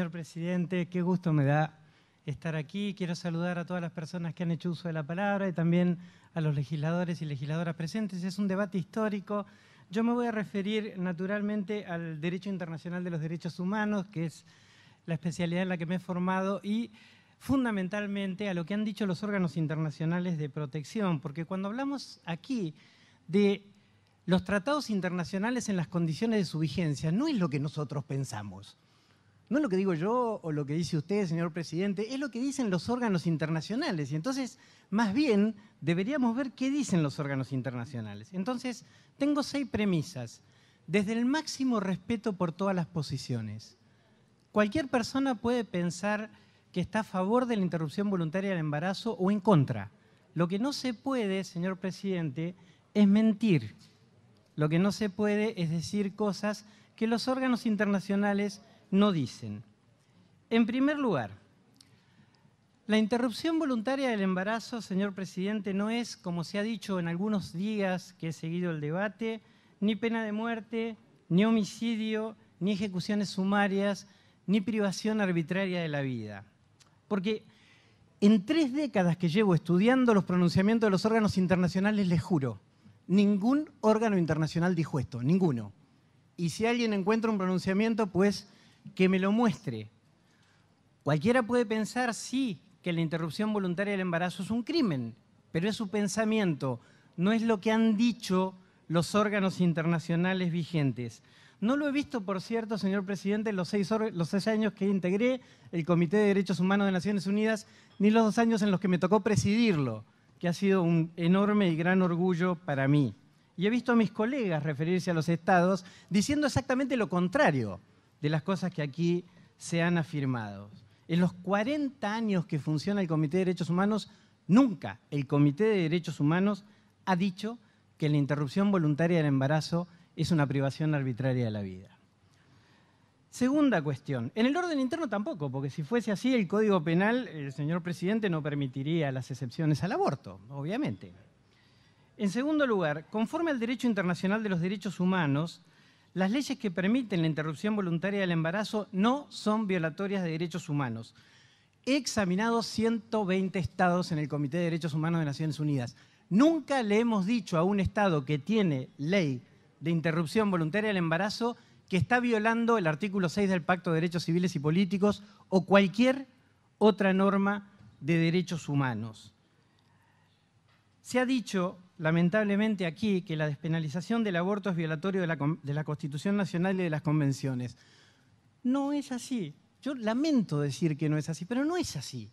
Señor presidente, qué gusto me da estar aquí. Quiero saludar a todas las personas que han hecho uso de la palabra y también a los legisladores y legisladoras presentes. Es un debate histórico. Yo me voy a referir naturalmente al Derecho Internacional de los Derechos Humanos, que es la especialidad en la que me he formado, y fundamentalmente a lo que han dicho los órganos internacionales de protección, porque cuando hablamos aquí de los tratados internacionales en las condiciones de su vigencia, no es lo que nosotros pensamos. No es lo que digo yo o lo que dice usted, señor presidente, es lo que dicen los órganos internacionales. Y entonces, más bien, deberíamos ver qué dicen los órganos internacionales. Entonces, tengo seis premisas. Desde el máximo respeto por todas las posiciones. Cualquier persona puede pensar que está a favor de la interrupción voluntaria del embarazo o en contra. Lo que no se puede, señor presidente, es mentir. Lo que no se puede es decir cosas que los órganos internacionales no dicen. En primer lugar, la interrupción voluntaria del embarazo, señor presidente, no es, como se ha dicho en algunos días que he seguido el debate, ni pena de muerte, ni homicidio, ni ejecuciones sumarias, ni privación arbitraria de la vida. Porque en tres décadas que llevo estudiando los pronunciamientos de los órganos internacionales, les juro, ningún órgano internacional dijo esto, ninguno. Y si alguien encuentra un pronunciamiento, pues que me lo muestre. Cualquiera puede pensar, sí, que la interrupción voluntaria del embarazo es un crimen, pero es su pensamiento, no es lo que han dicho los órganos internacionales vigentes. No lo he visto, por cierto, señor presidente, los seis, los seis años que integré el Comité de Derechos Humanos de Naciones Unidas, ni los dos años en los que me tocó presidirlo, que ha sido un enorme y gran orgullo para mí. Y he visto a mis colegas referirse a los estados diciendo exactamente lo contrario de las cosas que aquí se han afirmado. En los 40 años que funciona el Comité de Derechos Humanos, nunca el Comité de Derechos Humanos ha dicho que la interrupción voluntaria del embarazo es una privación arbitraria de la vida. Segunda cuestión, en el orden interno tampoco, porque si fuese así el Código Penal, el señor presidente no permitiría las excepciones al aborto, obviamente. En segundo lugar, conforme al derecho internacional de los derechos humanos, las leyes que permiten la interrupción voluntaria del embarazo no son violatorias de derechos humanos. He examinado 120 estados en el Comité de Derechos Humanos de Naciones Unidas. Nunca le hemos dicho a un estado que tiene ley de interrupción voluntaria del embarazo que está violando el artículo 6 del Pacto de Derechos Civiles y Políticos o cualquier otra norma de derechos humanos. Se ha dicho lamentablemente aquí que la despenalización del aborto es violatorio de la, Constitución Nacional y de las convenciones. No es así. Yo lamento decir que no es así, pero no es así.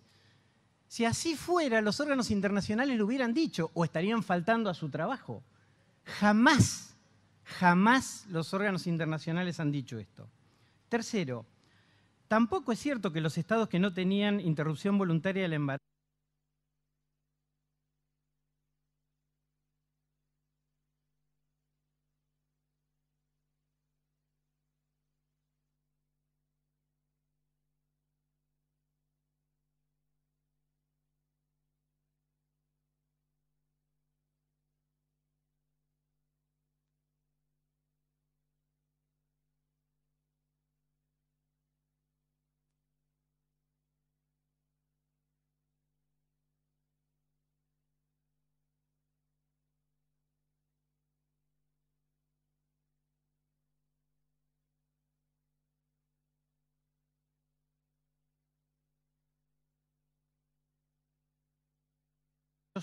Si así fuera, los órganos internacionales lo hubieran dicho o estarían faltando a su trabajo. Jamás, jamás los órganos internacionales han dicho esto. Tercero, tampoco es cierto que los estados que no tenían interrupción voluntaria del embarazo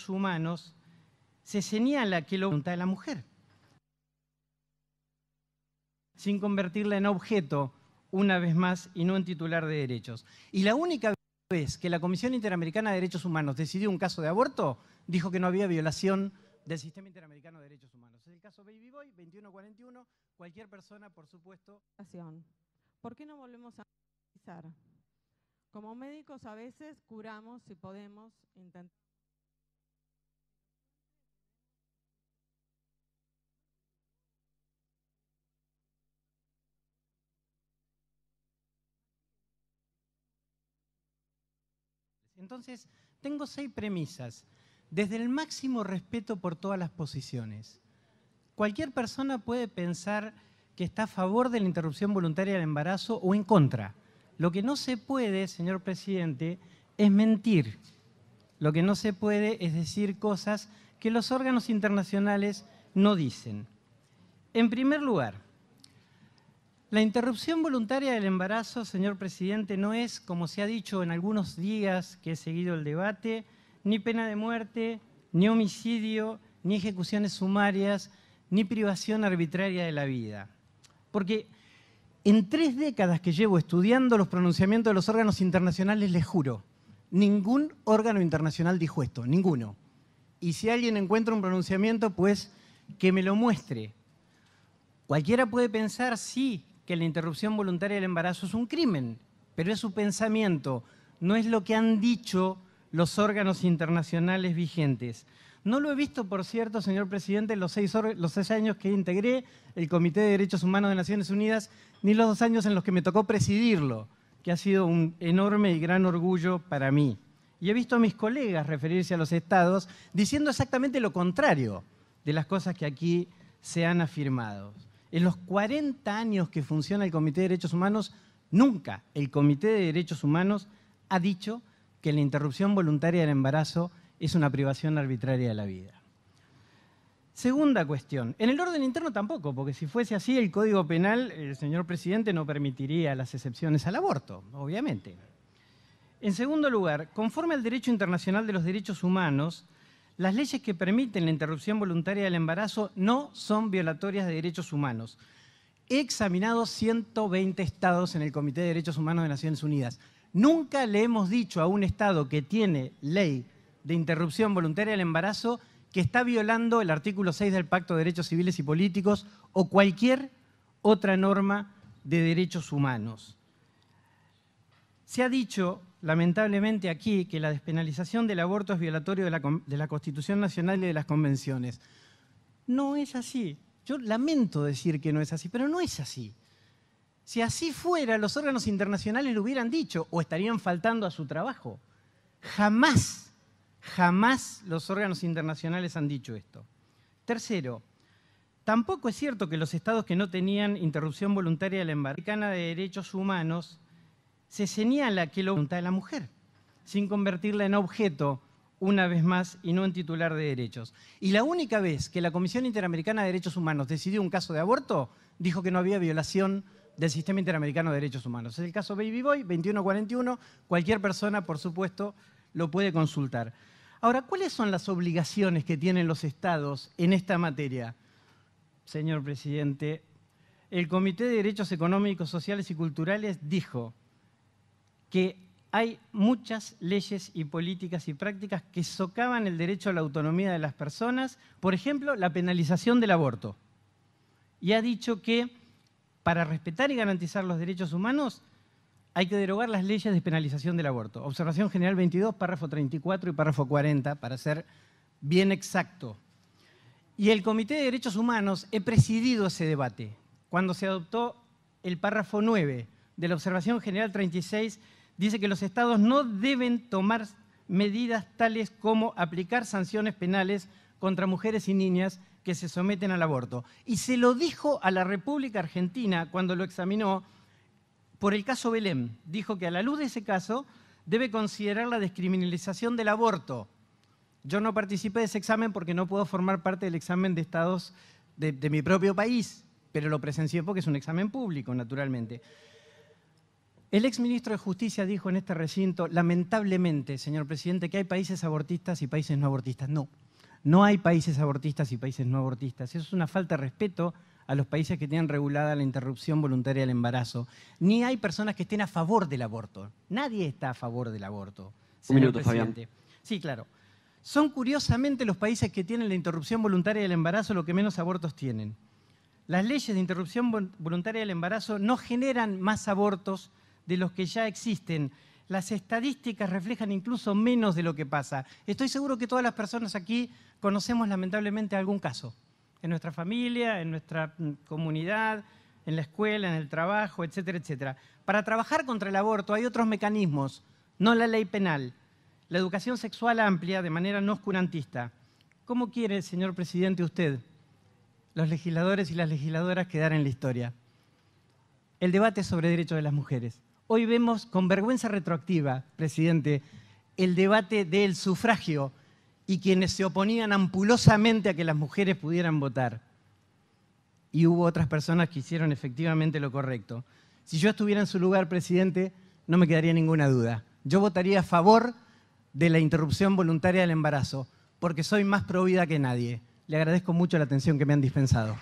humanos, se señala que lo voluntad de la mujer, sin convertirla en objeto una vez más y no en titular de derechos. Y la única vez que la Comisión Interamericana de Derechos Humanos decidió un caso de aborto, dijo que no había violación del sistema interamericano de derechos humanos. Es el caso Baby Boy 2141, cualquier persona, por supuesto. ¿Por qué no volvemos a analizar? Como médicos a veces curamos si podemos, intentar Entonces, tengo seis premisas. Desde el máximo respeto por todas las posiciones. Cualquier persona puede pensar que está a favor de la interrupción voluntaria del embarazo o en contra. Lo que no se puede, señor presidente, es mentir. Lo que no se puede es decir cosas que los órganos internacionales no dicen. En primer lugar, la interrupción voluntaria del embarazo, señor presidente, no es, como se ha dicho en algunos días que he seguido el debate, ni pena de muerte, ni homicidio, ni ejecuciones sumarias, ni privación arbitraria de la vida. Porque en tres décadas que llevo estudiando los pronunciamientos de los órganos internacionales, les juro, ningún órgano internacional dijo esto, ninguno. Y si alguien encuentra un pronunciamiento, pues que me lo muestre. Cualquiera puede pensar, sí, que la interrupción voluntaria del embarazo es un crimen, pero es su pensamiento, no es lo que han dicho los órganos internacionales vigentes. No lo he visto, por cierto, señor presidente, los seis, los años que integré el Comité de Derechos Humanos de Naciones Unidas, ni los dos años en los que me tocó presidirlo, que ha sido un enorme y gran orgullo para mí. Y he visto a mis colegas referirse a los estados diciendo exactamente lo contrario de las cosas que aquí se han afirmado. En los 40 años que funciona el Comité de Derechos Humanos, nunca el Comité de Derechos Humanos ha dicho que la interrupción voluntaria del embarazo es una privación arbitraria de la vida. Segunda cuestión, en el orden interno tampoco, porque si fuese así el Código Penal, el señor presidente no permitiría las excepciones al aborto, obviamente. En segundo lugar, conforme al derecho internacional de los derechos humanos, las leyes que permiten la interrupción voluntaria del embarazo no son violatorias de derechos humanos. He examinado 120 estados en el Comité de Derechos Humanos de Naciones Unidas. Nunca le hemos dicho a un estado que tiene ley de interrupción voluntaria del embarazo que está violando el artículo 6 del Pacto de Derechos Civiles y Políticos o cualquier otra norma de derechos humanos. Se ha dicho lamentablemente aquí que la despenalización del aborto es violatorio de la, Constitución Nacional y de las convenciones. No es así. Yo lamento decir que no es así, pero no es así. Si así fuera, los órganos internacionales lo hubieran dicho o estarían faltando a su trabajo. Jamás, jamás los órganos internacionales han dicho esto. Tercero, tampoco es cierto que los estados que no tenían interrupción voluntaria de la embarcana de derechos humanos se señala que lo voluntad de la mujer, sin convertirla en objeto una vez más y no en titular de derechos. Y la única vez que la Comisión Interamericana de Derechos Humanos decidió un caso de aborto, dijo que no había violación del sistema interamericano de derechos humanos. Es el caso Baby Boy 2141, cualquier persona, por supuesto, lo puede consultar. Ahora, ¿cuáles son las obligaciones que tienen los estados en esta materia? Señor presidente, el Comité de Derechos Económicos, Sociales y Culturales dijo que hay muchas leyes y políticas y prácticas que socavan el derecho a la autonomía de las personas, por ejemplo, la penalización del aborto. Y ha dicho que para respetar y garantizar los derechos humanos hay que derogar las leyes de penalización del aborto. Observación General 22, párrafo 34 y párrafo 40, para ser bien exacto. Y el Comité de Derechos Humanos he presidido ese debate cuando se adoptó el párrafo 9 de la Observación General 36 dice que los estados no deben tomar medidas tales como aplicar sanciones penales contra mujeres y niñas que se someten al aborto. Y se lo dijo a la República Argentina cuando lo examinó por el caso Belén. Dijo que a la luz de ese caso debe considerar la descriminalización del aborto. Yo no participé de ese examen porque no puedo formar parte del examen de estados de, mi propio país, pero lo presencié porque es un examen público, naturalmente. El ministro de Justicia dijo en este recinto, lamentablemente, señor presidente, que hay países abortistas y países no abortistas. No, no hay países abortistas y países no abortistas. Eso es una falta de respeto a los países que tienen regulada la interrupción voluntaria del embarazo. Ni hay personas que estén a favor del aborto. Nadie está a favor del aborto. Señor Un minuto, presidente. Sí, claro. Son curiosamente los países que tienen la interrupción voluntaria del embarazo los que menos abortos tienen. Las leyes de interrupción voluntaria del embarazo no generan más abortos de los que ya existen. Las estadísticas reflejan incluso menos de lo que pasa. Estoy seguro que todas las personas aquí conocemos lamentablemente algún caso, en nuestra familia, en nuestra mm, comunidad, en la escuela, en el trabajo, etcétera, etcétera. Para trabajar contra el aborto hay otros mecanismos, no la ley penal, la educación sexual amplia de manera no oscurantista. ¿Cómo quiere, señor presidente, usted, los legisladores y las legisladoras, quedar en la historia? El debate sobre derechos de las mujeres. Hoy vemos con vergüenza retroactiva, presidente, el debate del sufragio y quienes se oponían ampulosamente a que las mujeres pudieran votar. Y hubo otras personas que hicieron efectivamente lo correcto. Si yo estuviera en su lugar, presidente, no me quedaría ninguna duda. Yo votaría a favor de la interrupción voluntaria del embarazo, porque soy más provida que nadie. Le agradezco mucho la atención que me han dispensado.